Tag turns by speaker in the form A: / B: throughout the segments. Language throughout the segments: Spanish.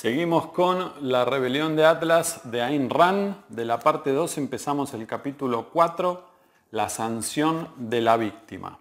A: Seguimos con la rebelión de Atlas de Ayn Rand. De la parte 2 empezamos el capítulo 4, la sanción de la víctima.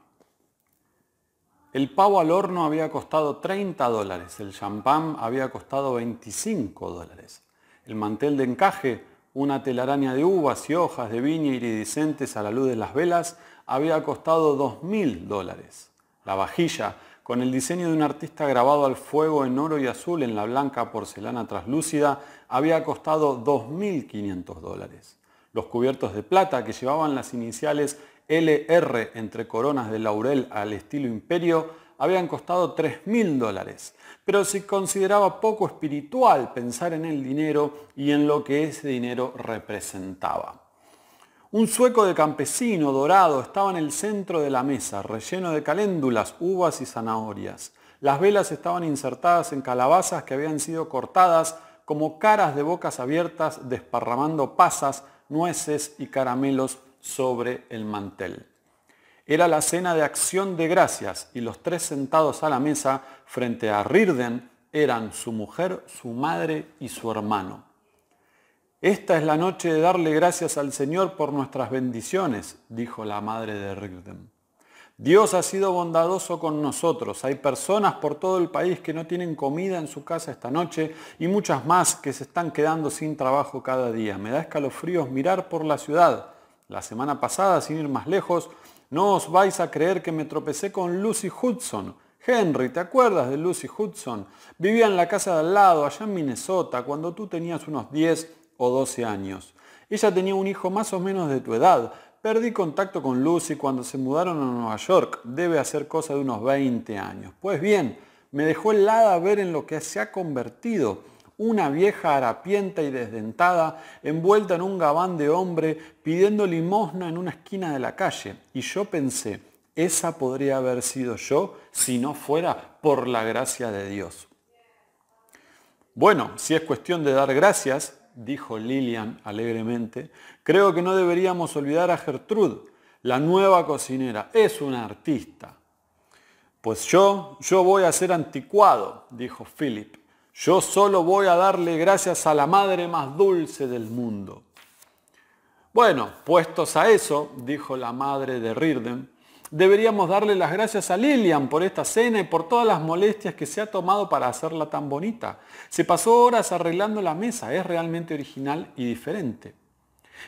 A: El pavo al horno había costado 30 dólares, el champán había costado 25 dólares, el mantel de encaje, una telaraña de uvas y hojas de viña iridiscentes a la luz de las velas, había costado 2.000 dólares. La vajilla, con el diseño de un artista grabado al fuego en oro y azul en la blanca porcelana traslúcida, había costado 2.500 dólares. Los cubiertos de plata que llevaban las iniciales LR entre coronas de laurel al estilo imperio habían costado 3.000 dólares, pero se consideraba poco espiritual pensar en el dinero y en lo que ese dinero representaba. Un sueco de campesino dorado estaba en el centro de la mesa, relleno de caléndulas, uvas y zanahorias. Las velas estaban insertadas en calabazas que habían sido cortadas como caras de bocas abiertas desparramando pasas, nueces y caramelos sobre el mantel. Era la cena de acción de gracias y los tres sentados a la mesa frente a Rirden eran su mujer, su madre y su hermano. Esta es la noche de darle gracias al Señor por nuestras bendiciones, dijo la madre de Rigden. Dios ha sido bondadoso con nosotros. Hay personas por todo el país que no tienen comida en su casa esta noche y muchas más que se están quedando sin trabajo cada día. Me da escalofríos mirar por la ciudad. La semana pasada, sin ir más lejos, no os vais a creer que me tropecé con Lucy Hudson. Henry, ¿te acuerdas de Lucy Hudson? Vivía en la casa de al lado, allá en Minnesota, cuando tú tenías unos 10 o 12 años. Ella tenía un hijo más o menos de tu edad. Perdí contacto con Lucy cuando se mudaron a Nueva York. Debe hacer cosa de unos 20 años. Pues bien, me dejó helada ver en lo que se ha convertido. Una vieja harapienta y desdentada, envuelta en un gabán de hombre, pidiendo limosna en una esquina de la calle. Y yo pensé, esa podría haber sido yo si no fuera por la gracia de Dios. Bueno, si es cuestión de dar gracias, dijo Lillian alegremente, creo que no deberíamos olvidar a Gertrude, la nueva cocinera. Es una artista. Pues yo, yo voy a ser anticuado, dijo Philip. Yo solo voy a darle gracias a la madre más dulce del mundo. Bueno, puestos a eso, dijo la madre de Rirden, Deberíamos darle las gracias a Lilian por esta cena y por todas las molestias que se ha tomado para hacerla tan bonita. Se pasó horas arreglando la mesa, es realmente original y diferente.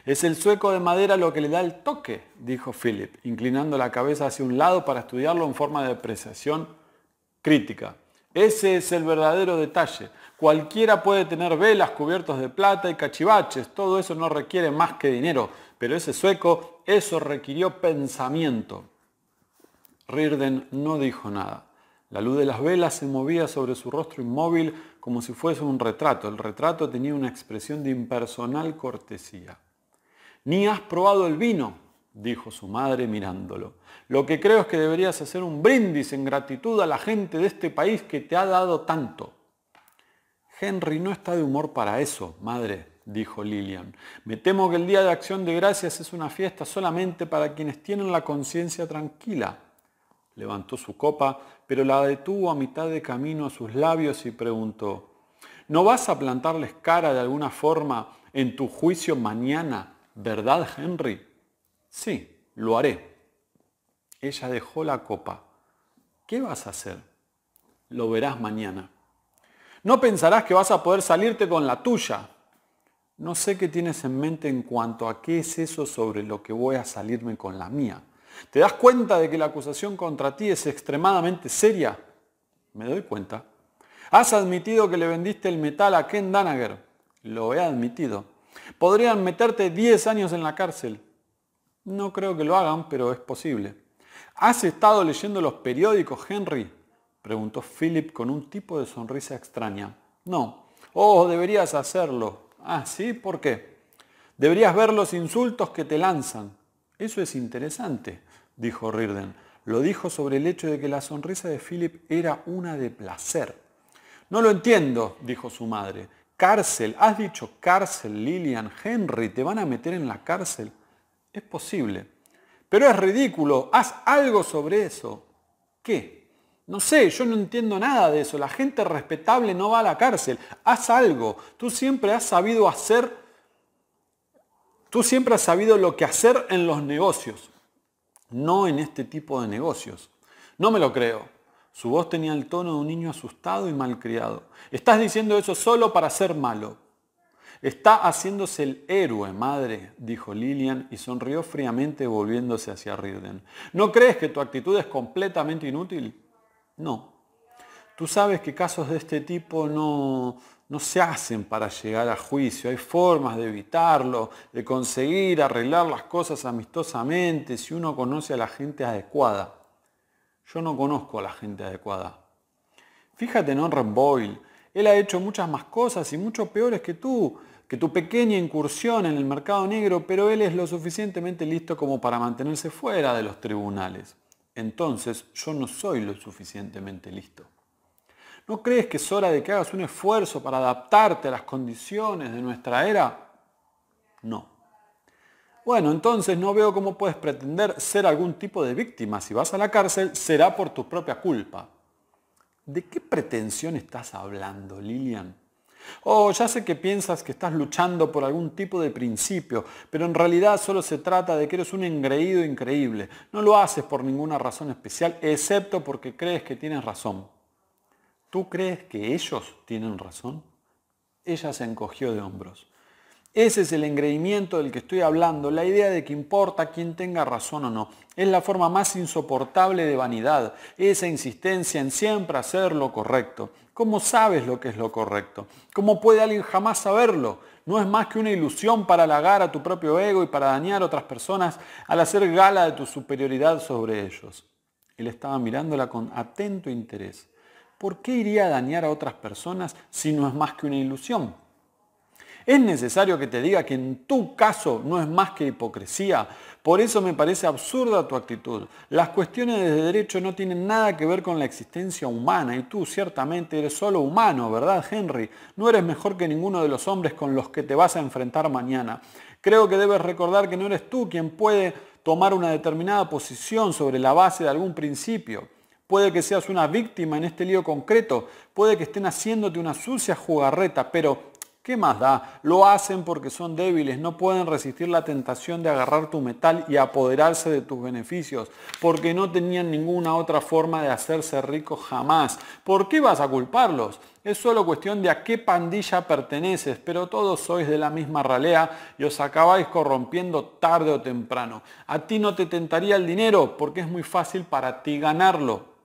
A: Es el sueco de madera lo que le da el toque, dijo Philip, inclinando la cabeza hacia un lado para estudiarlo en forma de apreciación crítica. Ese es el verdadero detalle. Cualquiera puede tener velas, cubiertas de plata y cachivaches, todo eso no requiere más que dinero, pero ese sueco, eso requirió pensamiento. Rirden no dijo nada. La luz de las velas se movía sobre su rostro inmóvil como si fuese un retrato. El retrato tenía una expresión de impersonal cortesía. Ni has probado el vino, dijo su madre mirándolo. Lo que creo es que deberías hacer un brindis en gratitud a la gente de este país que te ha dado tanto. Henry no está de humor para eso, madre, dijo Lillian. Me temo que el Día de Acción de Gracias es una fiesta solamente para quienes tienen la conciencia tranquila levantó su copa, pero la detuvo a mitad de camino a sus labios y preguntó, ¿no vas a plantarles cara de alguna forma en tu juicio mañana, verdad, Henry? Sí, lo haré. Ella dejó la copa. ¿Qué vas a hacer? Lo verás mañana. No pensarás que vas a poder salirte con la tuya. No sé qué tienes en mente en cuanto a qué es eso sobre lo que voy a salirme con la mía. ¿Te das cuenta de que la acusación contra ti es extremadamente seria? Me doy cuenta. Has admitido que le vendiste el metal a Ken Danager. Lo he admitido. Podrían meterte 10 años en la cárcel. No creo que lo hagan, pero es posible. ¿Has estado leyendo los periódicos, Henry? Preguntó Philip con un tipo de sonrisa extraña. No. Oh, deberías hacerlo. Ah, sí, ¿por qué? Deberías ver los insultos que te lanzan. Eso es interesante dijo Rirden. Lo dijo sobre el hecho de que la sonrisa de Philip era una de placer. No lo entiendo, dijo su madre. Cárcel, has dicho cárcel, Lillian, Henry, te van a meter en la cárcel. Es posible. Pero es ridículo, haz algo sobre eso. ¿Qué? No sé, yo no entiendo nada de eso. La gente respetable no va a la cárcel. Haz algo. Tú siempre has sabido hacer, tú siempre has sabido lo que hacer en los negocios. No en este tipo de negocios. No me lo creo. Su voz tenía el tono de un niño asustado y malcriado. Estás diciendo eso solo para ser malo. Está haciéndose el héroe, madre, dijo Lilian y sonrió fríamente volviéndose hacia riden ¿No crees que tu actitud es completamente inútil? No. Tú sabes que casos de este tipo no, no se hacen para llegar a juicio. Hay formas de evitarlo, de conseguir arreglar las cosas amistosamente si uno conoce a la gente adecuada. Yo no conozco a la gente adecuada. Fíjate en Honor Boyle. Él ha hecho muchas más cosas y mucho peores que tú, que tu pequeña incursión en el mercado negro, pero él es lo suficientemente listo como para mantenerse fuera de los tribunales. Entonces yo no soy lo suficientemente listo. ¿No crees que es hora de que hagas un esfuerzo para adaptarte a las condiciones de nuestra era? No. Bueno, entonces no veo cómo puedes pretender ser algún tipo de víctima. Si vas a la cárcel, será por tu propia culpa. ¿De qué pretensión estás hablando, Lilian? Oh, ya sé que piensas que estás luchando por algún tipo de principio, pero en realidad solo se trata de que eres un engreído increíble. No lo haces por ninguna razón especial, excepto porque crees que tienes razón. ¿Tú crees que ellos tienen razón? Ella se encogió de hombros. Ese es el engreimiento del que estoy hablando, la idea de que importa quién tenga razón o no. Es la forma más insoportable de vanidad, esa insistencia en siempre hacer lo correcto. ¿Cómo sabes lo que es lo correcto? ¿Cómo puede alguien jamás saberlo? No es más que una ilusión para halagar a tu propio ego y para dañar a otras personas al hacer gala de tu superioridad sobre ellos. Él estaba mirándola con atento interés. ¿por qué iría a dañar a otras personas si no es más que una ilusión? Es necesario que te diga que en tu caso no es más que hipocresía. Por eso me parece absurda tu actitud. Las cuestiones de derecho no tienen nada que ver con la existencia humana y tú ciertamente eres solo humano, ¿verdad, Henry? No eres mejor que ninguno de los hombres con los que te vas a enfrentar mañana. Creo que debes recordar que no eres tú quien puede tomar una determinada posición sobre la base de algún principio. Puede que seas una víctima en este lío concreto, puede que estén haciéndote una sucia jugarreta, pero ¿qué más da? Lo hacen porque son débiles, no pueden resistir la tentación de agarrar tu metal y apoderarse de tus beneficios, porque no tenían ninguna otra forma de hacerse ricos jamás. ¿Por qué vas a culparlos? Es solo cuestión de a qué pandilla perteneces, pero todos sois de la misma ralea y os acabáis corrompiendo tarde o temprano. A ti no te tentaría el dinero porque es muy fácil para ti ganarlo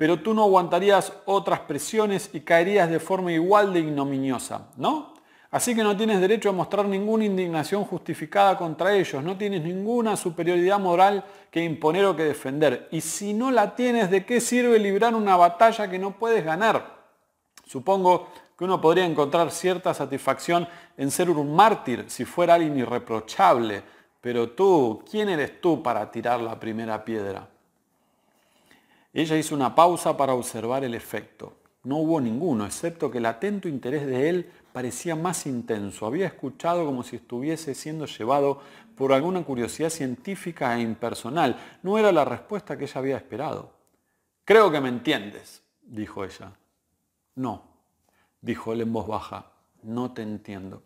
A: pero tú no aguantarías otras presiones y caerías de forma igual de ignominiosa, ¿no? Así que no tienes derecho a mostrar ninguna indignación justificada contra ellos, no tienes ninguna superioridad moral que imponer o que defender. Y si no la tienes, ¿de qué sirve librar una batalla que no puedes ganar? Supongo que uno podría encontrar cierta satisfacción en ser un mártir si fuera alguien irreprochable, pero tú, ¿quién eres tú para tirar la primera piedra? Ella hizo una pausa para observar el efecto. No hubo ninguno, excepto que el atento interés de él parecía más intenso. Había escuchado como si estuviese siendo llevado por alguna curiosidad científica e impersonal. No era la respuesta que ella había esperado. Creo que me entiendes, dijo ella. No, dijo él en voz baja, no te entiendo.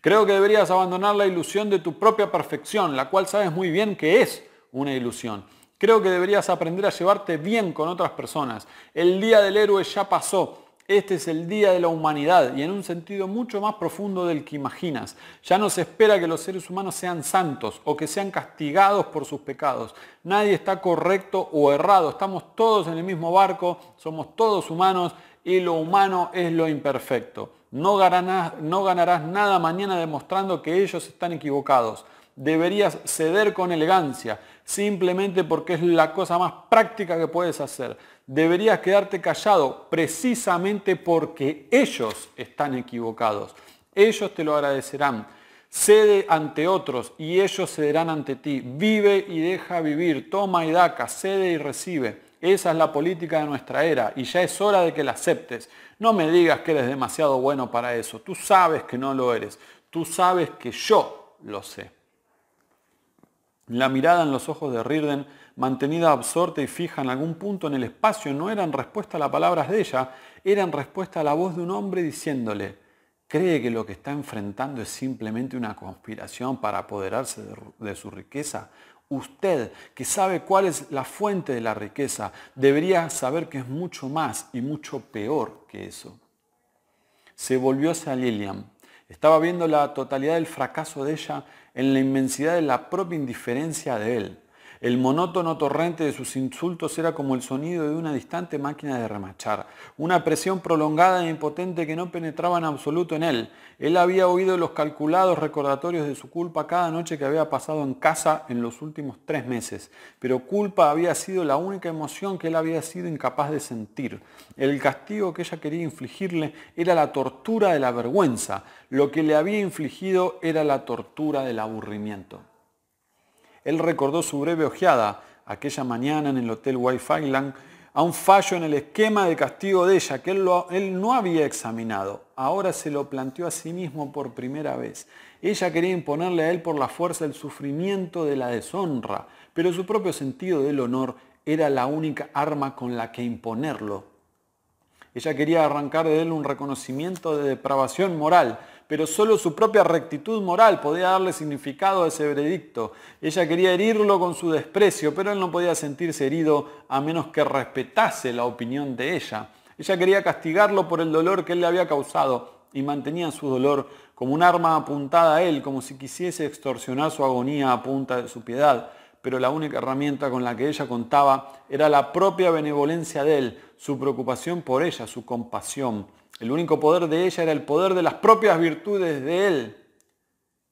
A: Creo que deberías abandonar la ilusión de tu propia perfección, la cual sabes muy bien que es una ilusión. Creo que deberías aprender a llevarte bien con otras personas. El día del héroe ya pasó. Este es el día de la humanidad y en un sentido mucho más profundo del que imaginas. Ya no se espera que los seres humanos sean santos o que sean castigados por sus pecados. Nadie está correcto o errado. Estamos todos en el mismo barco, somos todos humanos y lo humano es lo imperfecto. No ganarás, no ganarás nada mañana demostrando que ellos están equivocados. Deberías ceder con elegancia simplemente porque es la cosa más práctica que puedes hacer. Deberías quedarte callado precisamente porque ellos están equivocados. Ellos te lo agradecerán. Cede ante otros y ellos cederán ante ti. Vive y deja vivir. Toma y daca. Cede y recibe. Esa es la política de nuestra era y ya es hora de que la aceptes. No me digas que eres demasiado bueno para eso. Tú sabes que no lo eres. Tú sabes que yo lo sé. La mirada en los ojos de Rirden, mantenida absorta y fija en algún punto en el espacio, no era en respuesta a las palabras de ella, era en respuesta a la voz de un hombre diciéndole, ¿cree que lo que está enfrentando es simplemente una conspiración para apoderarse de su riqueza? Usted, que sabe cuál es la fuente de la riqueza, debería saber que es mucho más y mucho peor que eso. Se volvió hacia Lillian. Estaba viendo la totalidad del fracaso de ella en la inmensidad de la propia indiferencia de Él. El monótono torrente de sus insultos era como el sonido de una distante máquina de remachar, una presión prolongada e impotente que no penetraba en absoluto en él. Él había oído los calculados recordatorios de su culpa cada noche que había pasado en casa en los últimos tres meses, pero culpa había sido la única emoción que él había sido incapaz de sentir. El castigo que ella quería infligirle era la tortura de la vergüenza, lo que le había infligido era la tortura del aburrimiento él recordó su breve ojeada aquella mañana en el Hotel Wi-Fi a un fallo en el esquema de castigo de ella que él, no había examinado. Ahora se lo planteó a sí mismo por primera vez. Ella quería imponerle a él por la fuerza el sufrimiento de la deshonra, pero su propio sentido del honor era la única arma con la que imponerlo. Ella quería arrancar de él un reconocimiento de depravación moral, pero solo su propia rectitud moral podía darle significado a ese veredicto. Ella quería herirlo con su desprecio, pero él no podía sentirse herido a menos que respetase la opinión de ella. Ella quería castigarlo por el dolor que él le había causado y mantenía su dolor como un arma apuntada a él, como si quisiese extorsionar su agonía a punta de su piedad pero la única herramienta con la que ella contaba era la propia benevolencia de él, su preocupación por ella, su compasión. El único poder de ella era el poder de las propias virtudes de él.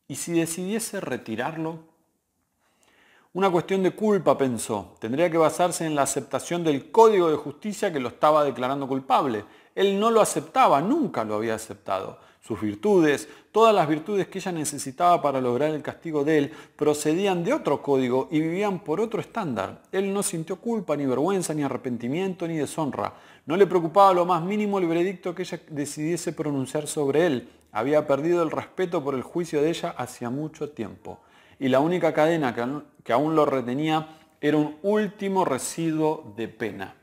A: ¿Y si decidiese retirarlo? Una cuestión de culpa, pensó. Tendría que basarse en la aceptación del código de justicia que lo estaba declarando culpable. Él no lo aceptaba, nunca lo había aceptado. Sus virtudes, todas las virtudes que ella necesitaba para lograr el castigo de él, procedían de otro código y vivían por otro estándar. Él no sintió culpa, ni vergüenza, ni arrepentimiento, ni deshonra. No le preocupaba lo más mínimo el veredicto que ella decidiese pronunciar sobre él. Había perdido el respeto por el juicio de ella hacía mucho tiempo. Y la única cadena que aún lo retenía era un último residuo de pena.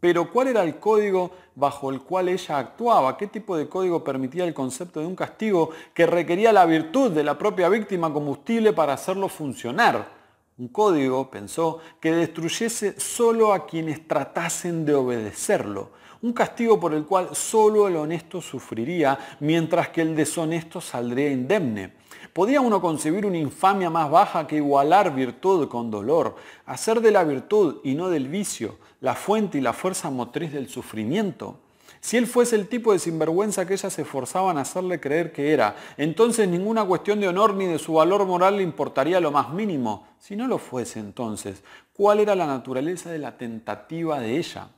A: Pero ¿cuál era el código bajo el cual ella actuaba? ¿Qué tipo de código permitía el concepto de un castigo que requería la virtud de la propia víctima combustible para hacerlo funcionar? un código, pensó, que destruyese solo a quienes tratasen de obedecerlo, un castigo por el cual solo el honesto sufriría, mientras que el deshonesto saldría indemne. ¿Podía uno concebir una infamia más baja que igualar virtud con dolor, hacer de la virtud y no del vicio la fuente y la fuerza motriz del sufrimiento? Si él fuese el tipo de sinvergüenza que ellas se esforzaban a hacerle creer que era, entonces ninguna cuestión de honor ni de su valor moral le importaría lo más mínimo. Si no lo fuese entonces, ¿cuál era la naturaleza de la tentativa de ella?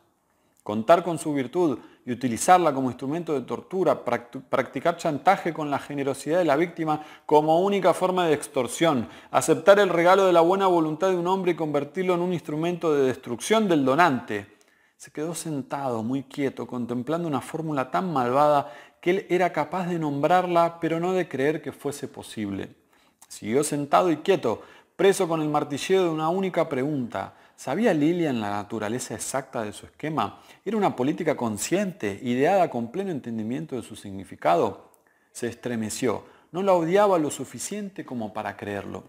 A: Contar con su virtud y utilizarla como instrumento de tortura, practicar chantaje con la generosidad de la víctima como única forma de extorsión, aceptar el regalo de la buena voluntad de un hombre y convertirlo en un instrumento de destrucción del donante se quedó sentado, muy quieto, contemplando una fórmula tan malvada que él era capaz de nombrarla, pero no de creer que fuese posible. Siguió sentado y quieto, preso con el martilleo de una única pregunta. ¿Sabía Lilian la naturaleza exacta de su esquema? ¿Era una política consciente, ideada con pleno entendimiento de su significado? Se estremeció. No la odiaba lo suficiente como para creerlo.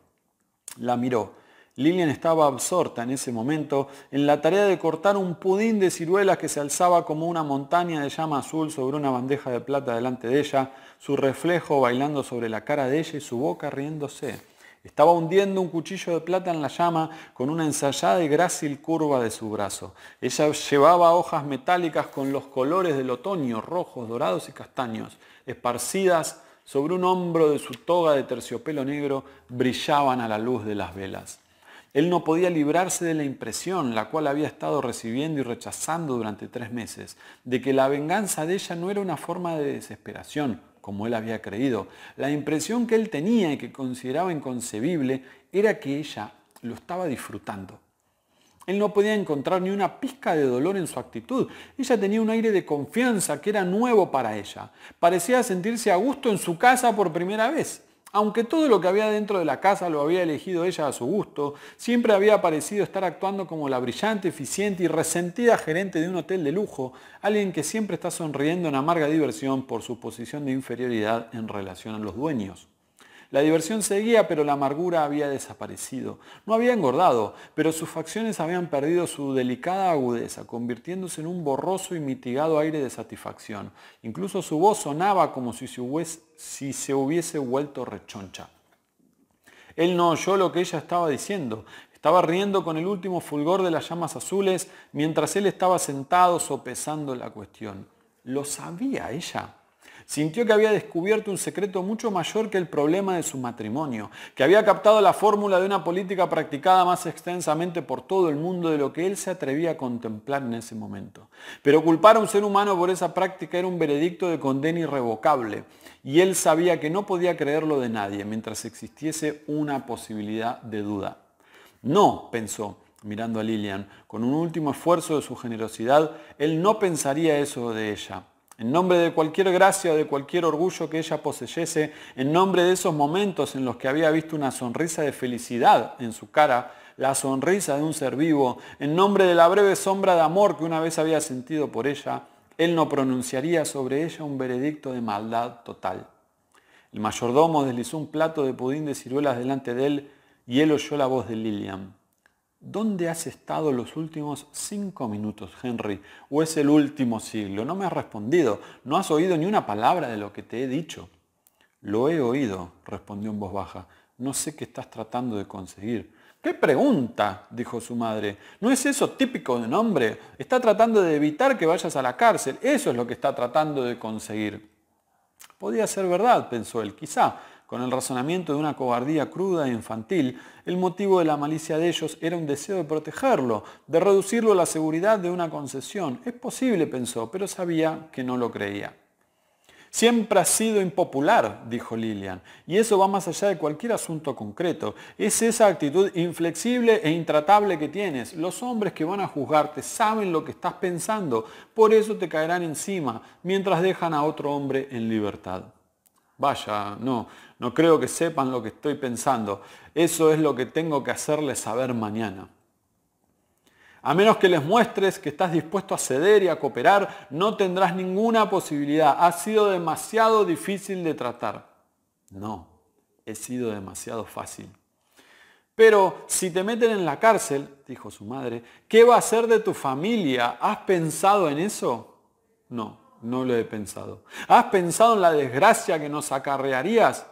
A: La miró Lilian estaba absorta en ese momento en la tarea de cortar un pudín de ciruelas que se alzaba como una montaña de llama azul sobre una bandeja de plata delante de ella, su reflejo bailando sobre la cara de ella y su boca riéndose. Estaba hundiendo un cuchillo de plata en la llama con una ensayada y grácil curva de su brazo. Ella llevaba hojas metálicas con los colores del otoño, rojos, dorados y castaños, esparcidas sobre un hombro de su toga de terciopelo negro, brillaban a la luz de las velas. Él no podía librarse de la impresión, la cual había estado recibiendo y rechazando durante tres meses, de que la venganza de ella no era una forma de desesperación, como él había creído. La impresión que él tenía y que consideraba inconcebible era que ella lo estaba disfrutando. Él no podía encontrar ni una pizca de dolor en su actitud. Ella tenía un aire de confianza que era nuevo para ella. Parecía sentirse a gusto en su casa por primera vez. Aunque todo lo que había dentro de la casa lo había elegido ella a su gusto, siempre había parecido estar actuando como la brillante, eficiente y resentida gerente de un hotel de lujo, alguien que siempre está sonriendo en amarga diversión por su posición de inferioridad en relación a los dueños. La diversión seguía, pero la amargura había desaparecido. No había engordado, pero sus facciones habían perdido su delicada agudeza, convirtiéndose en un borroso y mitigado aire de satisfacción. Incluso su voz sonaba como si se hubiese, vuelto rechoncha. Él no oyó lo que ella estaba diciendo. Estaba riendo con el último fulgor de las llamas azules mientras él estaba sentado sopesando la cuestión. ¿Lo sabía ella? Sintió que había descubierto un secreto mucho mayor que el problema de su matrimonio, que había captado la fórmula de una política practicada más extensamente por todo el mundo de lo que él se atrevía a contemplar en ese momento. Pero culpar a un ser humano por esa práctica era un veredicto de condena irrevocable, y él sabía que no podía creerlo de nadie mientras existiese una posibilidad de duda. No, pensó, mirando a Lilian, con un último esfuerzo de su generosidad, él no pensaría eso de ella en nombre de cualquier gracia o de cualquier orgullo que ella poseyese, en nombre de esos momentos en los que había visto una sonrisa de felicidad en su cara, la sonrisa de un ser vivo, en nombre de la breve sombra de amor que una vez había sentido por ella, él no pronunciaría sobre ella un veredicto de maldad total. El mayordomo deslizó un plato de pudín de ciruelas delante de él y él oyó la voz de Lilian. ¿Dónde has estado los últimos cinco minutos, Henry? ¿O es el último siglo? No me has respondido. No has oído ni una palabra de lo que te he dicho. Lo he oído, respondió en voz baja. No sé qué estás tratando de conseguir. ¿Qué pregunta? dijo su madre. ¿No es eso típico de un hombre? Está tratando de evitar que vayas a la cárcel. Eso es lo que está tratando de conseguir. Podía ser verdad, pensó él, quizá, con el razonamiento de una cobardía cruda e infantil, el motivo de la malicia de ellos era un deseo de protegerlo, de reducirlo a la seguridad de una concesión. Es posible, pensó, pero sabía que no lo creía. Siempre ha sido impopular, dijo Lilian, y eso va más allá de cualquier asunto concreto. Es esa actitud inflexible e intratable que tienes. Los hombres que van a juzgarte saben lo que estás pensando, por eso te caerán encima mientras dejan a otro hombre en libertad. Vaya, no, no creo que sepan lo que estoy pensando. Eso es lo que tengo que hacerles saber mañana. A menos que les muestres que estás dispuesto a ceder y a cooperar, no tendrás ninguna posibilidad. Ha sido demasiado difícil de tratar. No, he sido demasiado fácil. Pero si te meten en la cárcel, dijo su madre, ¿qué va a ser de tu familia? ¿Has pensado en eso? No, no lo he pensado. ¿Has pensado en la desgracia que nos acarrearías?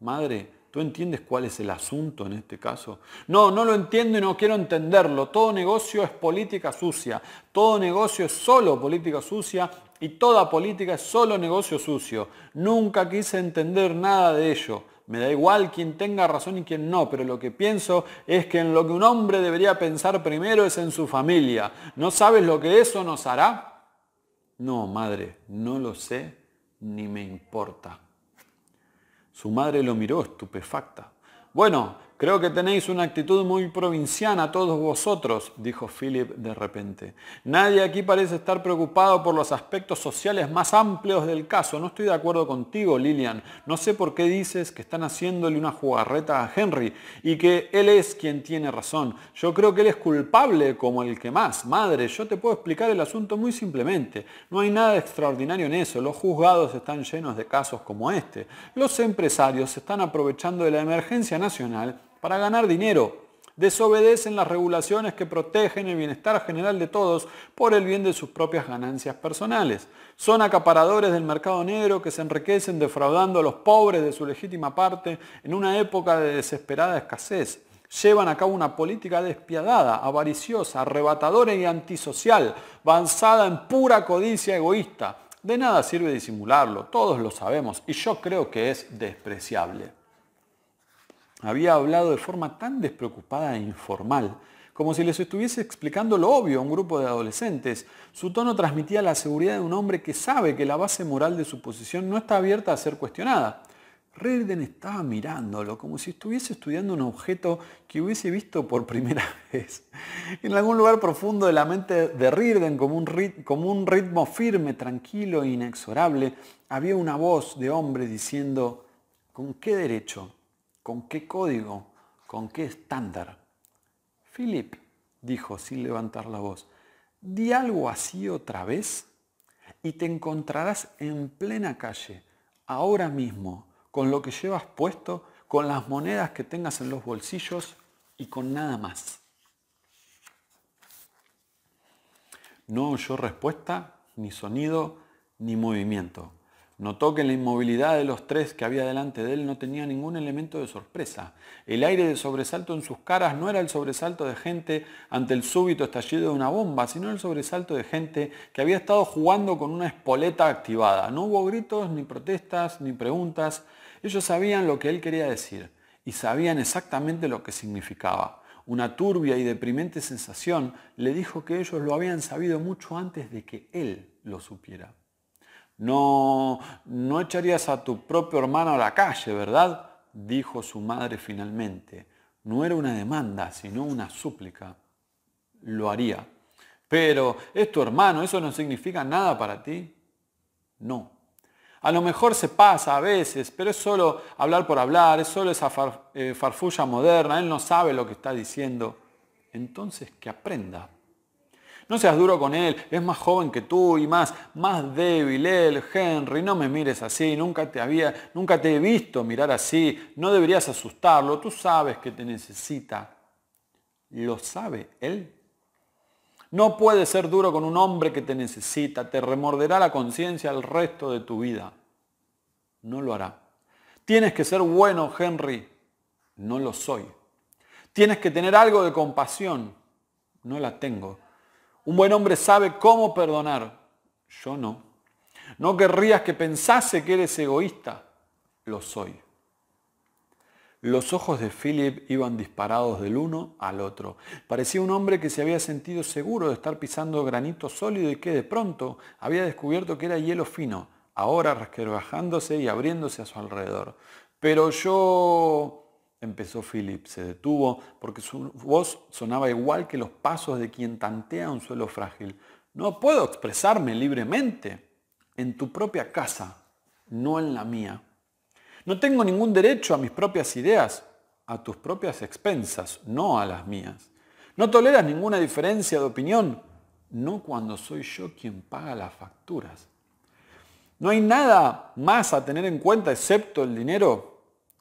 A: Madre, ¿tú entiendes cuál es el asunto en este caso? No, no lo entiendo y no quiero entenderlo. Todo negocio es política sucia. Todo negocio es solo política sucia y toda política es solo negocio sucio. Nunca quise entender nada de ello. Me da igual quien tenga razón y quien no, pero lo que pienso es que en lo que un hombre debería pensar primero es en su familia. ¿No sabes lo que eso nos hará? No, madre, no lo sé ni me importa. Su madre lo miró estupefacta. Bueno, Creo que tenéis una actitud muy provinciana todos vosotros, dijo Philip de repente. Nadie aquí parece estar preocupado por los aspectos sociales más amplios del caso. No estoy de acuerdo contigo, Lilian. No sé por qué dices que están haciéndole una jugarreta a Henry y que él es quien tiene razón. Yo creo que él es culpable como el que más. Madre, yo te puedo explicar el asunto muy simplemente. No hay nada extraordinario en eso. Los juzgados están llenos de casos como este. Los empresarios se están aprovechando de la emergencia nacional para ganar dinero. Desobedecen las regulaciones que protegen el bienestar general de todos por el bien de sus propias ganancias personales. Son acaparadores del mercado negro que se enriquecen defraudando a los pobres de su legítima parte en una época de desesperada escasez llevan a cabo una política despiadada, avariciosa, arrebatadora y antisocial, avanzada en pura codicia egoísta. De nada sirve disimularlo, todos lo sabemos y yo creo que es despreciable había hablado de forma tan despreocupada e informal, como si les estuviese explicando lo obvio a un grupo de adolescentes. Su tono transmitía la seguridad de un hombre que sabe que la base moral de su posición no está abierta a ser cuestionada. Rirden estaba mirándolo como si estuviese estudiando un objeto que hubiese visto por primera vez. En algún lugar profundo de la mente de Rirden, como un ritmo firme, tranquilo e inexorable, había una voz de hombre diciendo, ¿con qué derecho ¿Con qué código? ¿Con qué estándar? Philip, dijo sin levantar la voz, di algo así otra vez y te encontrarás en plena calle, ahora mismo, con lo que llevas puesto, con las monedas que tengas en los bolsillos y con nada más. No oyó respuesta, ni sonido, ni movimiento. Notó que en la inmovilidad de los tres que había delante de él no tenía ningún elemento de sorpresa. El aire de sobresalto en sus caras no era el sobresalto de gente ante el súbito estallido de una bomba, sino el sobresalto de gente que había estado jugando con una espoleta activada. No hubo gritos, ni protestas, ni preguntas. Ellos sabían lo que él quería decir y sabían exactamente lo que significaba. Una turbia y deprimente sensación le dijo que ellos lo habían sabido mucho antes de que él lo supiera. No, no echarías a tu propio hermano a la calle, ¿verdad? Dijo su madre finalmente. No era una demanda, sino una súplica. Lo haría. Pero es tu hermano, ¿eso no significa nada para ti? No. A lo mejor se pasa a veces, pero es solo hablar por hablar, es solo esa eh, farfulla moderna, él no sabe lo que está diciendo. Entonces, que aprenda no seas duro con él, es más joven que tú y más, más débil él, Henry, no me mires así, nunca te había, nunca te he visto mirar así, no deberías asustarlo, tú sabes que te necesita. ¿Lo sabe él? No puedes ser duro con un hombre que te necesita, te remorderá la conciencia el resto de tu vida. No lo hará. Tienes que ser bueno, Henry. No lo soy. Tienes que tener algo de compasión. No la tengo. Un buen hombre sabe cómo perdonar. Yo no. No querrías que pensase que eres egoísta. Lo soy. Los ojos de Philip iban disparados del uno al otro. Parecía un hombre que se había sentido seguro de estar pisando granito sólido y que de pronto había descubierto que era hielo fino, ahora rasquebajándose y abriéndose a su alrededor. Pero yo empezó Philip. Se detuvo porque su voz sonaba igual que los pasos de quien tantea un suelo frágil. No puedo expresarme libremente en tu propia casa, no en la mía. No tengo ningún derecho a mis propias ideas, a tus propias expensas, no a las mías. No toleras ninguna diferencia de opinión, no cuando soy yo quien paga las facturas. No hay nada más a tener en cuenta excepto el dinero.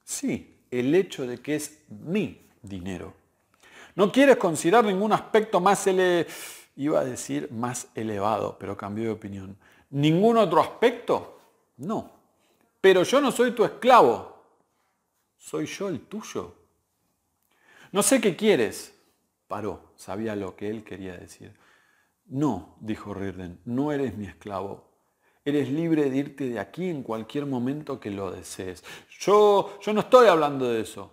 A: Sí, el hecho de que es mi dinero. No quieres considerar ningún aspecto más, iba a decir más elevado, pero cambió de opinión. ¿Ningún otro aspecto? No. Pero yo no soy tu esclavo. Soy yo el tuyo. No sé qué quieres. Paró. Sabía lo que él quería decir. No, dijo Rirden, no eres mi esclavo Eres libre de irte de aquí en cualquier momento que lo desees. Yo, yo no estoy hablando de eso.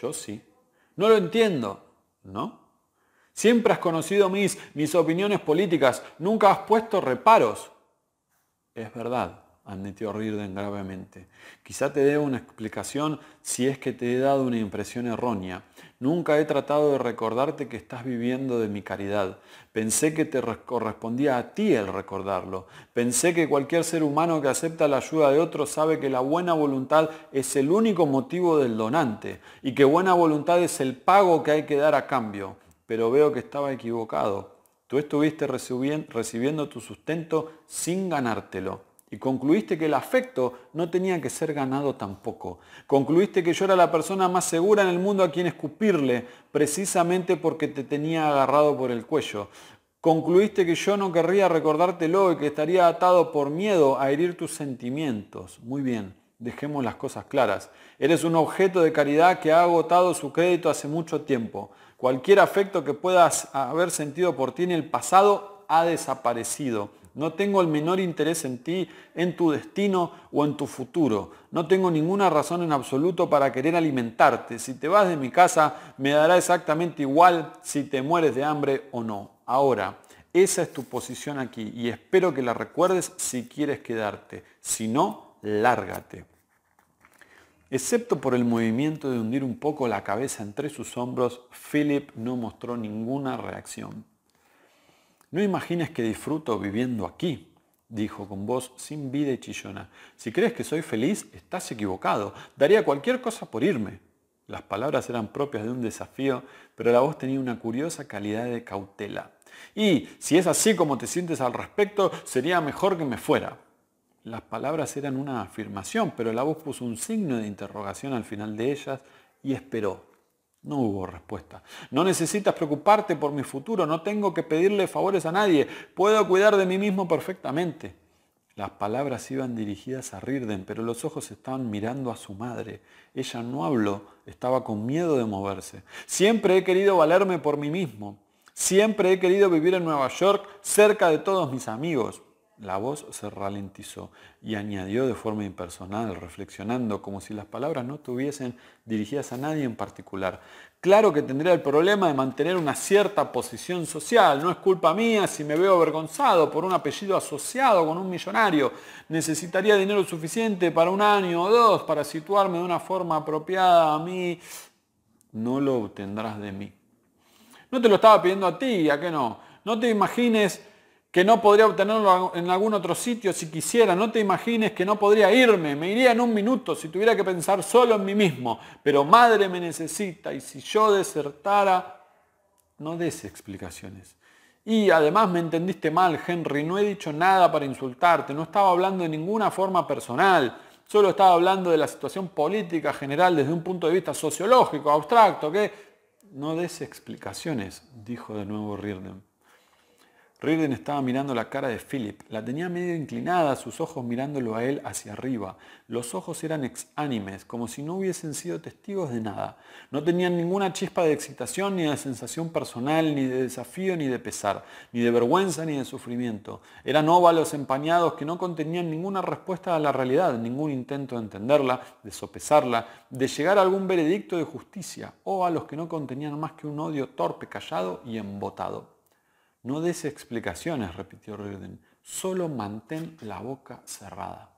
A: Yo sí. No lo entiendo. ¿No? Siempre has conocido mis, mis opiniones políticas. Nunca has puesto reparos. Es verdad. Admitió Rirden gravemente. Quizá te dé una explicación si es que te he dado una impresión errónea. Nunca he tratado de recordarte que estás viviendo de mi caridad. Pensé que te correspondía a ti el recordarlo. Pensé que cualquier ser humano que acepta la ayuda de otro sabe que la buena voluntad es el único motivo del donante y que buena voluntad es el pago que hay que dar a cambio. Pero veo que estaba equivocado. Tú estuviste recibiendo tu sustento sin ganártelo y concluiste que el afecto no tenía que ser ganado tampoco. Concluiste que yo era la persona más segura en el mundo a quien escupirle, precisamente porque te tenía agarrado por el cuello. Concluiste que yo no querría recordártelo y que estaría atado por miedo a herir tus sentimientos. Muy bien, dejemos las cosas claras. Eres un objeto de caridad que ha agotado su crédito hace mucho tiempo. Cualquier afecto que puedas haber sentido por ti en el pasado ha desaparecido no tengo el menor interés en ti, en tu destino o en tu futuro. No tengo ninguna razón en absoluto para querer alimentarte. Si te vas de mi casa, me dará exactamente igual si te mueres de hambre o no. Ahora, esa es tu posición aquí y espero que la recuerdes si quieres quedarte. Si no, lárgate. Excepto por el movimiento de hundir un poco la cabeza entre sus hombros, Philip no mostró ninguna reacción. No imagines que disfruto viviendo aquí, dijo con voz sin vida y chillona. Si crees que soy feliz, estás equivocado. Daría cualquier cosa por irme. Las palabras eran propias de un desafío, pero la voz tenía una curiosa calidad de cautela. Y si es así como te sientes al respecto, sería mejor que me fuera. Las palabras eran una afirmación, pero la voz puso un signo de interrogación al final de ellas y esperó. No hubo respuesta. No necesitas preocuparte por mi futuro, no tengo que pedirle favores a nadie, puedo cuidar de mí mismo perfectamente. Las palabras iban dirigidas a Rirden, pero los ojos estaban mirando a su madre. Ella no habló, estaba con miedo de moverse. Siempre he querido valerme por mí mismo. Siempre he querido vivir en Nueva York cerca de todos mis amigos. La voz se ralentizó y añadió de forma impersonal, reflexionando, como si las palabras no tuviesen dirigidas a nadie en particular. Claro que tendría el problema de mantener una cierta posición social. No es culpa mía si me veo avergonzado por un apellido asociado con un millonario. Necesitaría dinero suficiente para un año o dos para situarme de una forma apropiada a mí. No lo obtendrás de mí. No te lo estaba pidiendo a ti, ¿a qué no? No te imagines que no podría obtenerlo en algún otro sitio si quisiera, no te imagines que no podría irme, me iría en un minuto si tuviera que pensar solo en mí mismo, pero madre me necesita y si yo desertara, no des explicaciones. Y además me entendiste mal, Henry, no he dicho nada para insultarte, no estaba hablando de ninguna forma personal, solo estaba hablando de la situación política general desde un punto de vista sociológico, abstracto, que no des explicaciones, dijo de nuevo Reardon. Reardon estaba mirando la cara de Philip. La tenía medio inclinada, sus ojos mirándolo a él hacia arriba. Los ojos eran exánimes, como si no hubiesen sido testigos de nada. No tenían ninguna chispa de excitación, ni de sensación personal, ni de desafío, ni de pesar, ni de vergüenza, ni de sufrimiento. Eran óvalos empañados que no contenían ninguna respuesta a la realidad, ningún intento de entenderla, de sopesarla, de llegar a algún veredicto de justicia. Óvalos que no contenían más que un odio torpe, callado y embotado. No des explicaciones, repitió Riordan. solo mantén la boca cerrada.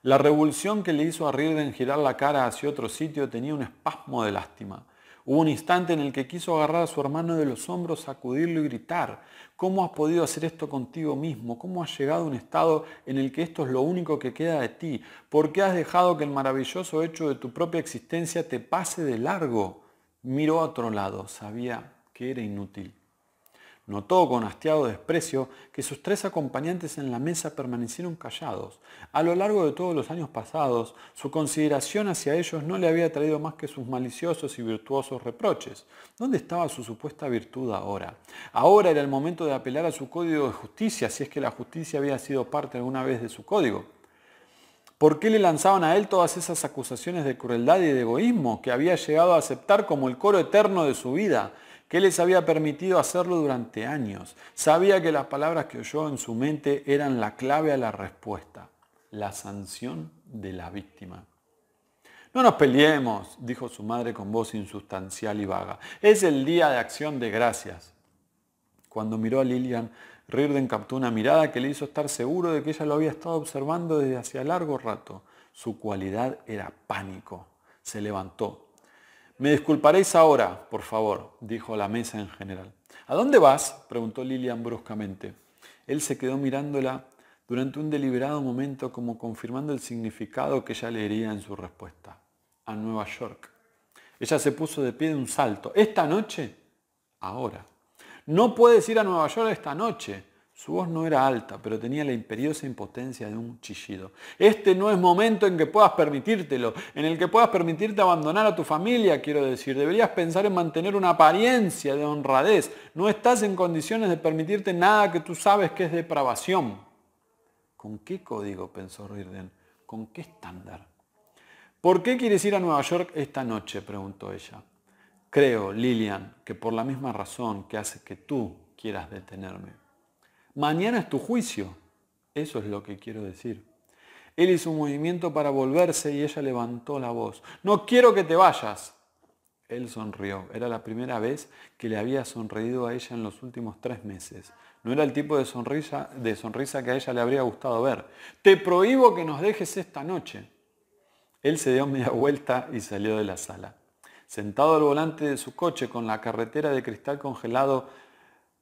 A: La revulsión que le hizo a Riordan girar la cara hacia otro sitio tenía un espasmo de lástima. Hubo un instante en el que quiso agarrar a su hermano de los hombros, sacudirlo y gritar, ¿cómo has podido hacer esto contigo mismo? ¿Cómo has llegado a un estado en el que esto es lo único que queda de ti? ¿Por qué has dejado que el maravilloso hecho de tu propia existencia te pase de largo? Miró a otro lado, sabía que era inútil. Notó con hastiado desprecio que sus tres acompañantes en la mesa permanecieron callados. A lo largo de todos los años pasados, su consideración hacia ellos no le había traído más que sus maliciosos y virtuosos reproches. ¿Dónde estaba su supuesta virtud ahora? Ahora era el momento de apelar a su código de justicia, si es que la justicia había sido parte alguna vez de su código. ¿Por qué le lanzaban a él todas esas acusaciones de crueldad y de egoísmo que había llegado a aceptar como el coro eterno de su vida? que les había permitido hacerlo durante años. Sabía que las palabras que oyó en su mente eran la clave a la respuesta, la sanción de la víctima. No nos peleemos, dijo su madre con voz insustancial y vaga. Es el día de acción de gracias. Cuando miró a Lilian, Rirden captó una mirada que le hizo estar seguro de que ella lo había estado observando desde hacía largo rato. Su cualidad era pánico. Se levantó, me disculparéis ahora, por favor, dijo la mesa en general. ¿A dónde vas? preguntó Lilian bruscamente. Él se quedó mirándola durante un deliberado momento como confirmando el significado que ella leería en su respuesta. A Nueva York. Ella se puso de pie de un salto. ¿Esta noche? Ahora. No puedes ir a Nueva York esta noche. Su voz no era alta, pero tenía la imperiosa impotencia de un chillido. Este no es momento en que puedas permitírtelo, en el que puedas permitirte abandonar a tu familia, quiero decir. Deberías pensar en mantener una apariencia de honradez. No estás en condiciones de permitirte nada que tú sabes que es depravación. ¿Con qué código? pensó Rirden. ¿Con qué estándar? ¿Por qué quieres ir a Nueva York esta noche? preguntó ella. Creo, Lilian, que por la misma razón que hace que tú quieras detenerme. Mañana es tu juicio. Eso es lo que quiero decir. Él hizo un movimiento para volverse y ella levantó la voz. No quiero que te vayas. Él sonrió. Era la primera vez que le había sonreído a ella en los últimos tres meses. No era el tipo de sonrisa, de sonrisa que a ella le habría gustado ver. Te prohíbo que nos dejes esta noche. Él se dio media vuelta y salió de la sala. Sentado al volante de su coche con la carretera de cristal congelado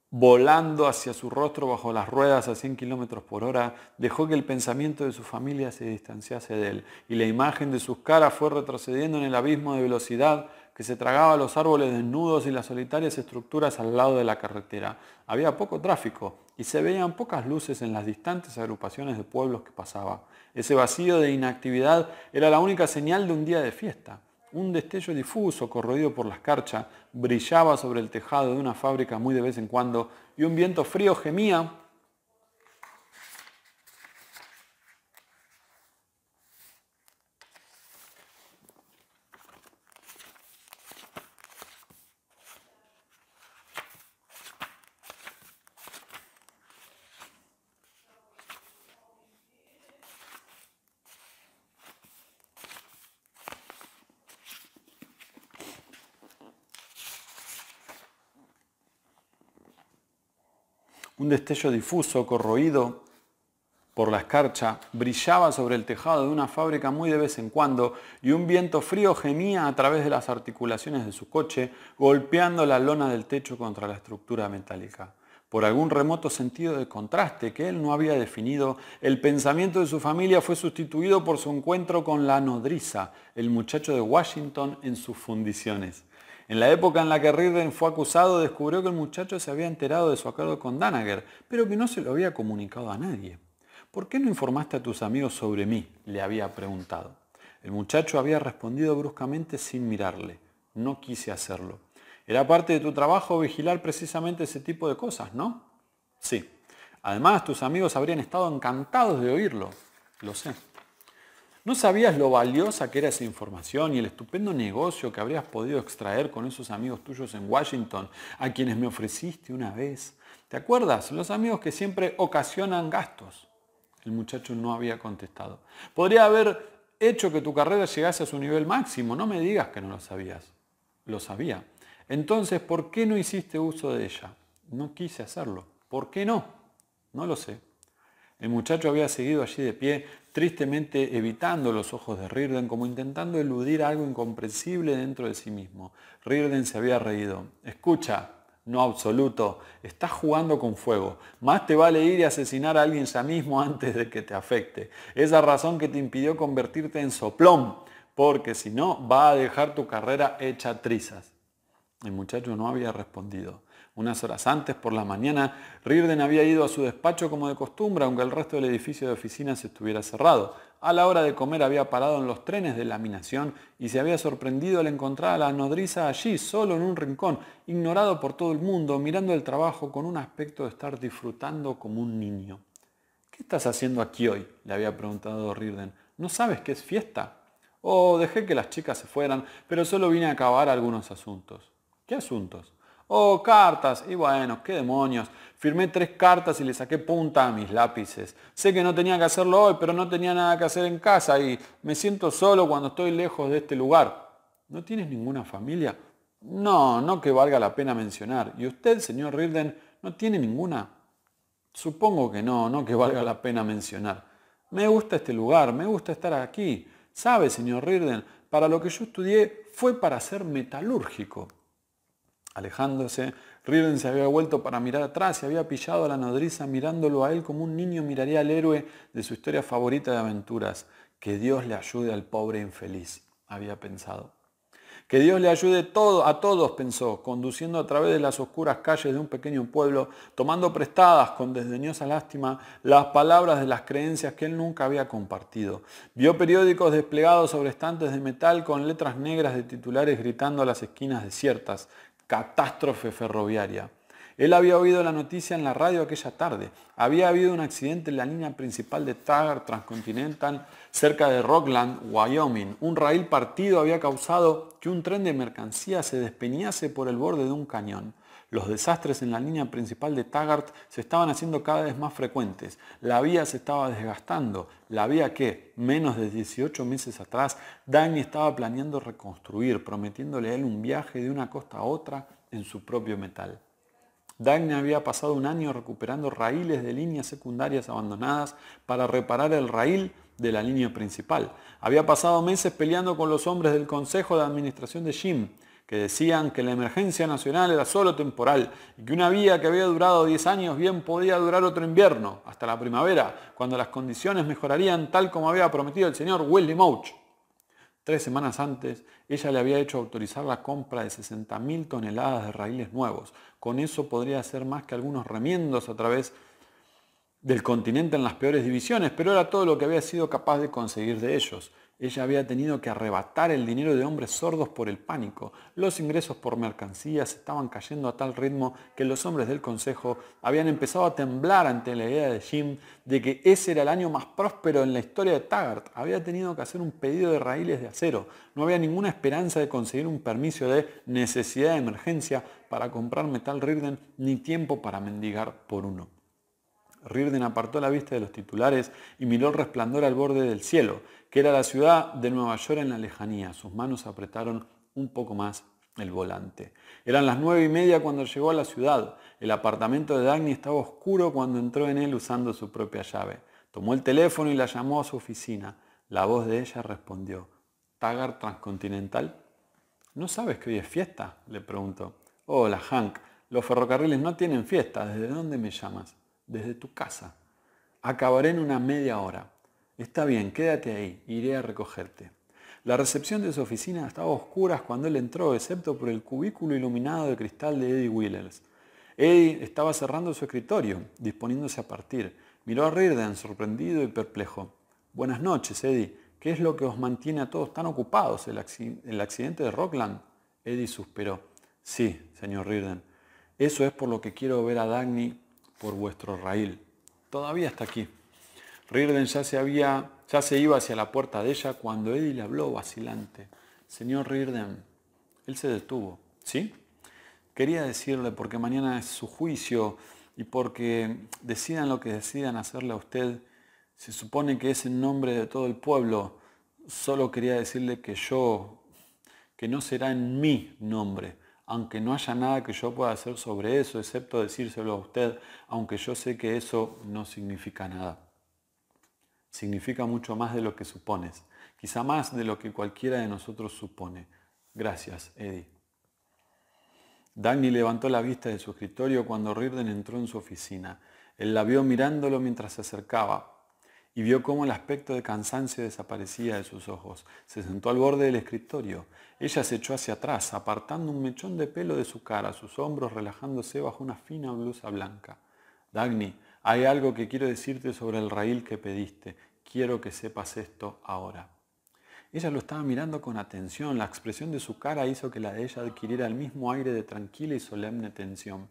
A: volando hacia su rostro bajo las ruedas a 100 kilómetros por hora, dejó que el pensamiento de su familia se distanciase de él y la imagen de sus caras fue retrocediendo en el abismo de velocidad que se tragaba los árboles desnudos y las solitarias estructuras al lado de la carretera. Había poco tráfico y se veían pocas luces en las distantes agrupaciones de pueblos que pasaba. Ese vacío de inactividad era la única señal de un día de fiesta. Un destello difuso, corroído por la escarcha, brillaba sobre el tejado de una fábrica muy de vez en cuando y un viento frío gemía Un destello difuso, corroído por la escarcha, brillaba sobre el tejado de una fábrica muy de vez en cuando y un viento frío gemía a través de las articulaciones de su coche, golpeando la lona del techo contra la estructura metálica. Por algún remoto sentido de contraste que él no había definido, el pensamiento de su familia fue sustituido por su encuentro con la nodriza, el muchacho de Washington en sus fundiciones. En la época en la que Riden fue acusado, descubrió que el muchacho se había enterado de su acuerdo con Danager, pero que no se lo había comunicado a nadie. ¿Por qué no informaste a tus amigos sobre mí? le había preguntado. El muchacho había respondido bruscamente sin mirarle. No quise hacerlo. Era parte de tu trabajo vigilar precisamente ese tipo de cosas, ¿no? Sí. Además, tus amigos habrían estado encantados de oírlo. Lo sé. No sabías lo valiosa que era esa información y el estupendo negocio que habrías podido extraer con esos amigos tuyos en Washington, a quienes me ofreciste una vez. ¿Te acuerdas? Los amigos que siempre ocasionan gastos. El muchacho no había contestado. Podría haber hecho que tu carrera llegase a su nivel máximo. No me digas que no lo sabías. Lo sabía. Entonces, ¿por qué no hiciste uso de ella? No quise hacerlo. ¿Por qué no? No lo sé. El muchacho había seguido allí de pie, tristemente evitando los ojos de Rirden como intentando eludir algo incomprensible dentro de sí mismo. Rirden se había reído. Escucha, no absoluto, estás jugando con fuego. Más te vale ir y asesinar a alguien ya mismo antes de que te afecte. Esa razón que te impidió convertirte en soplón, porque si no, va a dejar tu carrera hecha trizas. El muchacho no había respondido. Unas horas antes, por la mañana, Rirden había ido a su despacho como de costumbre, aunque el resto del edificio de oficinas estuviera cerrado. A la hora de comer había parado en los trenes de laminación y se había sorprendido al encontrar a la nodriza allí, solo en un rincón, ignorado por todo el mundo, mirando el trabajo con un aspecto de estar disfrutando como un niño. ¿Qué estás haciendo aquí hoy? le había preguntado Rirden. ¿No sabes que es fiesta? Oh, dejé que las chicas se fueran, pero solo vine a acabar algunos asuntos. ¿Qué asuntos? Oh, cartas. Y bueno, qué demonios. Firmé tres cartas y le saqué punta a mis lápices. Sé que no tenía que hacerlo hoy, pero no tenía nada que hacer en casa y me siento solo cuando estoy lejos de este lugar. ¿No tienes ninguna familia? No, no que valga la pena mencionar. ¿Y usted, señor Rirden, no tiene ninguna? Supongo que no, no que valga la pena mencionar. Me gusta este lugar, me gusta estar aquí. Sabe, señor Rirden? para lo que yo estudié fue para ser metalúrgico. Alejándose, Riven se había vuelto para mirar atrás y había pillado a la nodriza mirándolo a él como un niño miraría al héroe de su historia favorita de aventuras. Que Dios le ayude al pobre infeliz, había pensado. Que Dios le ayude a todos, pensó, conduciendo a través de las oscuras calles de un pequeño pueblo, tomando prestadas con desdeñosa lástima las palabras de las creencias que él nunca había compartido. Vio periódicos desplegados sobre estantes de metal con letras negras de titulares gritando a las esquinas desiertas, catástrofe ferroviaria. Él había oído la noticia en la radio aquella tarde. Había habido un accidente en la línea principal de Tagar Transcontinental cerca de Rockland, Wyoming. Un rail partido había causado que un tren de mercancía se despeñase por el borde de un cañón. Los desastres en la línea principal de Taggart se estaban haciendo cada vez más frecuentes. La vía se estaba desgastando. La vía que, menos de 18 meses atrás, Danny estaba planeando reconstruir, prometiéndole a él un viaje de una costa a otra en su propio metal. Dagny había pasado un año recuperando raíles de líneas secundarias abandonadas para reparar el raíl de la línea principal. Había pasado meses peleando con los hombres del Consejo de Administración de Jim, que decían que la emergencia nacional era solo temporal y que una vía que había durado 10 años bien podía durar otro invierno, hasta la primavera, cuando las condiciones mejorarían tal como había prometido el señor Willy Mouch. Tres semanas antes, ella le había hecho autorizar la compra de 60.000 toneladas de raíles nuevos. Con eso podría hacer más que algunos remiendos a través del continente en las peores divisiones, pero era todo lo que había sido capaz de conseguir de ellos. Ella había tenido que arrebatar el dinero de hombres sordos por el pánico. Los ingresos por mercancías estaban cayendo a tal ritmo que los hombres del Consejo habían empezado a temblar ante la idea de Jim de que ese era el año más próspero en la historia de Taggart. Había tenido que hacer un pedido de raíles de acero. No había ninguna esperanza de conseguir un permiso de necesidad de emergencia para comprar metal Rirden ni tiempo para mendigar por uno. Rirden apartó la vista de los titulares y miró el resplandor al borde del cielo, que era la ciudad de Nueva York en la lejanía. Sus manos apretaron un poco más el volante. Eran las nueve y media cuando llegó a la ciudad. El apartamento de Dagny estaba oscuro cuando entró en él usando su propia llave. Tomó el teléfono y la llamó a su oficina. La voz de ella respondió. ¿Tagar Transcontinental? ¿No sabes que hoy es fiesta? le preguntó. Hola, Hank. Los ferrocarriles no tienen fiesta. ¿Desde dónde me llamas? desde tu casa. Acabaré en una media hora. Está bien, quédate ahí, iré a recogerte. La recepción de su oficina estaba oscura oscuras cuando él entró, excepto por el cubículo iluminado de cristal de Eddie Willers. Eddie estaba cerrando su escritorio, disponiéndose a partir. Miró a Rirden, sorprendido y perplejo. Buenas noches, Eddie. ¿Qué es lo que os mantiene a todos tan ocupados? ¿El, accidente de Rockland? Eddie suspiró. Sí, señor Rirden. Eso es por lo que quiero ver a Dagny por vuestro raíl. Todavía está aquí. Rirden ya se, había, ya se iba hacia la puerta de ella cuando Eddie le habló vacilante. Señor Rirden, él se detuvo, ¿sí? Quería decirle porque mañana es su juicio y porque decidan lo que decidan hacerle a usted, se supone que es en nombre de todo el pueblo. Solo quería decirle que yo, que no será en mi nombre, aunque no haya nada que yo pueda hacer sobre eso, excepto decírselo a usted, aunque yo sé que eso no significa nada. Significa mucho más de lo que supones, quizá más de lo que cualquiera de nosotros supone. Gracias, Eddie. Danny levantó la vista de su escritorio cuando Rirden entró en su oficina. Él la vio mirándolo mientras se acercaba, y vio cómo el aspecto de cansancio desaparecía de sus ojos. Se sentó al borde del escritorio. Ella se echó hacia atrás, apartando un mechón de pelo de su cara, sus hombros relajándose bajo una fina blusa blanca. Dagny, hay algo que quiero decirte sobre el raíl que pediste. Quiero que sepas esto ahora. Ella lo estaba mirando con atención. La expresión de su cara hizo que la de ella adquiriera el mismo aire de tranquila y solemne tensión.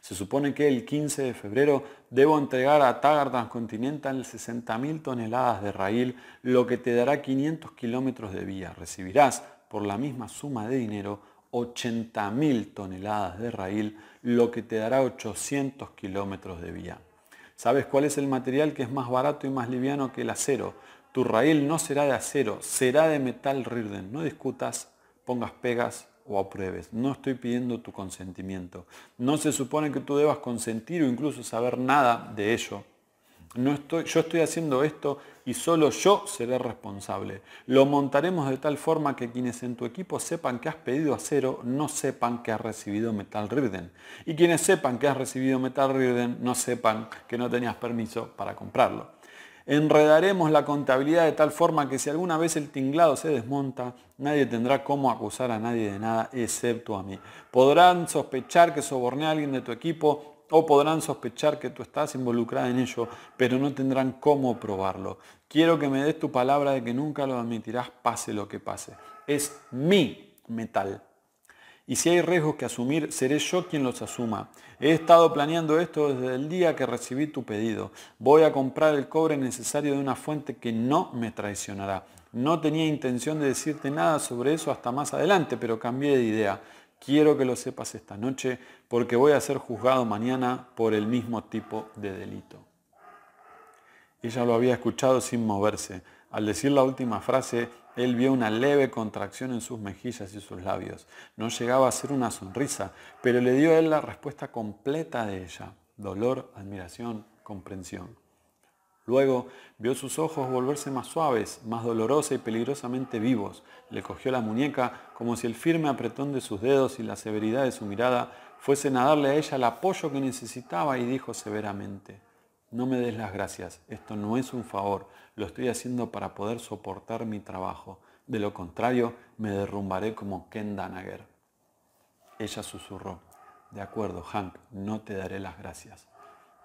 A: Se supone que el 15 de febrero debo entregar a Tagar Continental 60.000 toneladas de raíl, lo que te dará 500 kilómetros de vía. Recibirás por la misma suma de dinero 80.000 toneladas de raíl, lo que te dará 800 kilómetros de vía. ¿Sabes cuál es el material que es más barato y más liviano que el acero? Tu raíl no será de acero, será de metal Rirden. No discutas, pongas pegas, o apruebes. No estoy pidiendo tu consentimiento. No se supone que tú debas consentir o incluso saber nada de ello. No estoy, yo estoy haciendo esto y solo yo seré responsable. Lo montaremos de tal forma que quienes en tu equipo sepan que has pedido acero no sepan que has recibido metal riden Y quienes sepan que has recibido metal riden no sepan que no tenías permiso para comprarlo. Enredaremos la contabilidad de tal forma que si alguna vez el tinglado se desmonta, nadie tendrá cómo acusar a nadie de nada excepto a mí. Podrán sospechar que soborné a alguien de tu equipo o podrán sospechar que tú estás involucrada en ello, pero no tendrán cómo probarlo. Quiero que me des tu palabra de que nunca lo admitirás pase lo que pase. Es mi metal y si hay riesgos que asumir, seré yo quien los asuma. He estado planeando esto desde el día que recibí tu pedido. Voy a comprar el cobre necesario de una fuente que no me traicionará. No tenía intención de decirte nada sobre eso hasta más adelante, pero cambié de idea. Quiero que lo sepas esta noche porque voy a ser juzgado mañana por el mismo tipo de delito. Ella lo había escuchado sin moverse. Al decir la última frase, él vio una leve contracción en sus mejillas y sus labios. No llegaba a ser una sonrisa, pero le dio a él la respuesta completa de ella. Dolor, admiración, comprensión. Luego vio sus ojos volverse más suaves, más dolorosa y peligrosamente vivos. Le cogió la muñeca como si el firme apretón de sus dedos y la severidad de su mirada fuesen a darle a ella el apoyo que necesitaba y dijo severamente, no me des las gracias, esto no es un favor, lo estoy haciendo para poder soportar mi trabajo. De lo contrario, me derrumbaré como Ken Danager. Ella susurró. De acuerdo, Hank, no te daré las gracias,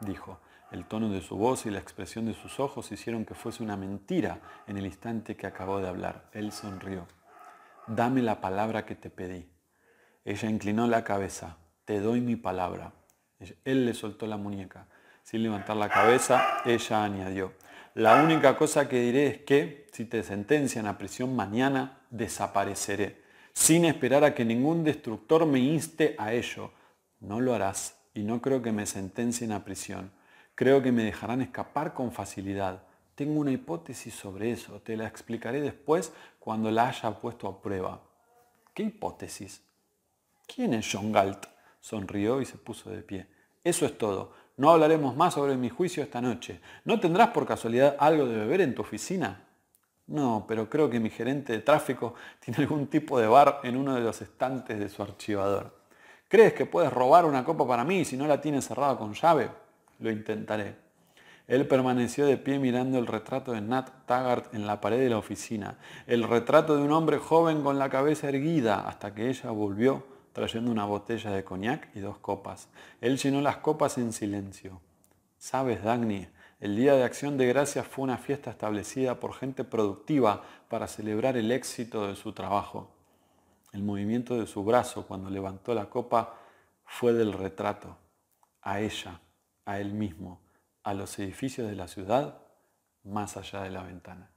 A: dijo. El tono de su voz y la expresión de sus ojos hicieron que fuese una mentira en el instante que acabó de hablar. Él sonrió. Dame la palabra que te pedí. Ella inclinó la cabeza. Te doy mi palabra. Él le soltó la muñeca. Sin levantar la cabeza, ella añadió, la única cosa que diré es que si te sentencian a prisión mañana, desapareceré, sin esperar a que ningún destructor me inste a ello. No lo harás y no creo que me sentencien a prisión. Creo que me dejarán escapar con facilidad. Tengo una hipótesis sobre eso, te la explicaré después cuando la haya puesto a prueba. ¿Qué hipótesis? ¿Quién es John Galt? Sonrió y se puso de pie. Eso es todo. No hablaremos más sobre mi juicio esta noche. ¿No tendrás por casualidad algo de beber en tu oficina? No, pero creo que mi gerente de tráfico tiene algún tipo de bar en uno de los estantes de su archivador. ¿Crees que puedes robar una copa para mí si no la tienes cerrada con llave? Lo intentaré. Él permaneció de pie mirando el retrato de Nat Taggart en la pared de la oficina, el retrato de un hombre joven con la cabeza erguida, hasta que ella volvió trayendo una botella de coñac y dos copas. Él llenó las copas en silencio. Sabes, Dagny, el Día de Acción de Gracias fue una fiesta establecida por gente productiva para celebrar el éxito de su trabajo. El movimiento de su brazo cuando levantó la copa fue del retrato, a ella, a él mismo, a los edificios de la ciudad, más allá de la ventana.